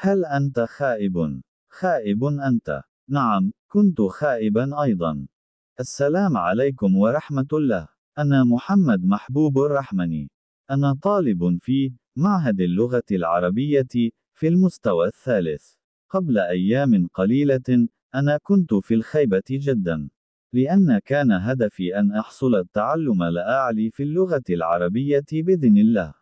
هل أنت خائب؟ خائب أنت. نعم، كنت خائبا أيضا. السلام عليكم ورحمة الله. أنا محمد محبوب الرحمني. أنا طالب في معهد اللغة العربية في المستوى الثالث. قبل أيام قليلة، أنا كنت في الخيبة جدا. لأن كان هدفي أن أحصل التعلم الأعلى في اللغة العربية بإذن الله.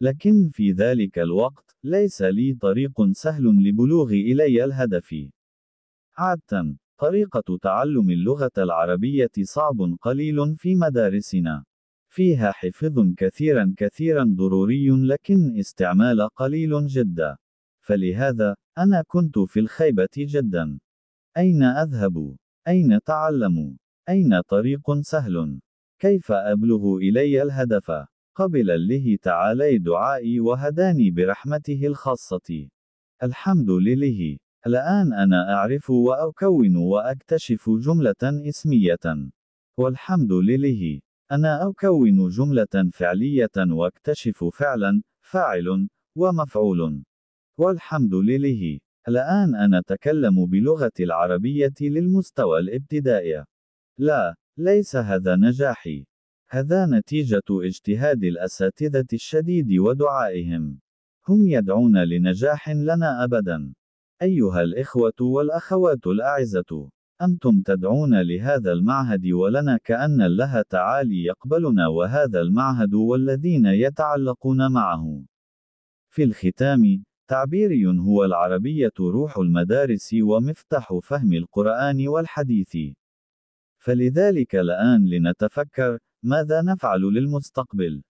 لكن في ذلك الوقت، ليس لي طريق سهل لبلوغ إلي الهدف. عادة، طريقة تعلم اللغة العربية صعب قليل في مدارسنا. فيها حفظ كثيرا كثيرا ضروري لكن استعمال قليل جدا. فلهذا، أنا كنت في الخيبة جدا. أين أذهب؟ أين تعلم؟ أين طريق سهل؟ كيف أبلغ إلي الهدف؟ قبل الله تعالى دعائي وهداني برحمته الخاصة. الحمد لله. الآن أنا أعرف وأكون وأكتشف جملة اسمية. والحمد لله. أنا أكون جملة فعلية وأكتشف فعلا، فاعل، ومفعول. والحمد لله. الآن أنا أتكلم بلغة العربية للمستوى الابتدائي. لا، ليس هذا نجاحي. هذا نتيجة اجتهاد الأساتذة الشديد ودعائهم. هم يدعون لنجاح لنا أبداً. أيها الإخوة والأخوات الأعزة، أنتم تدعون لهذا المعهد ولنا كأن الله تعالي يقبلنا وهذا المعهد والذين يتعلقون معه. في الختام، تعبيري هو العربية روح المدارس ومفتاح فهم القرآن والحديث. فلذلك الآن لنتفكر ماذا نفعل للمستقبل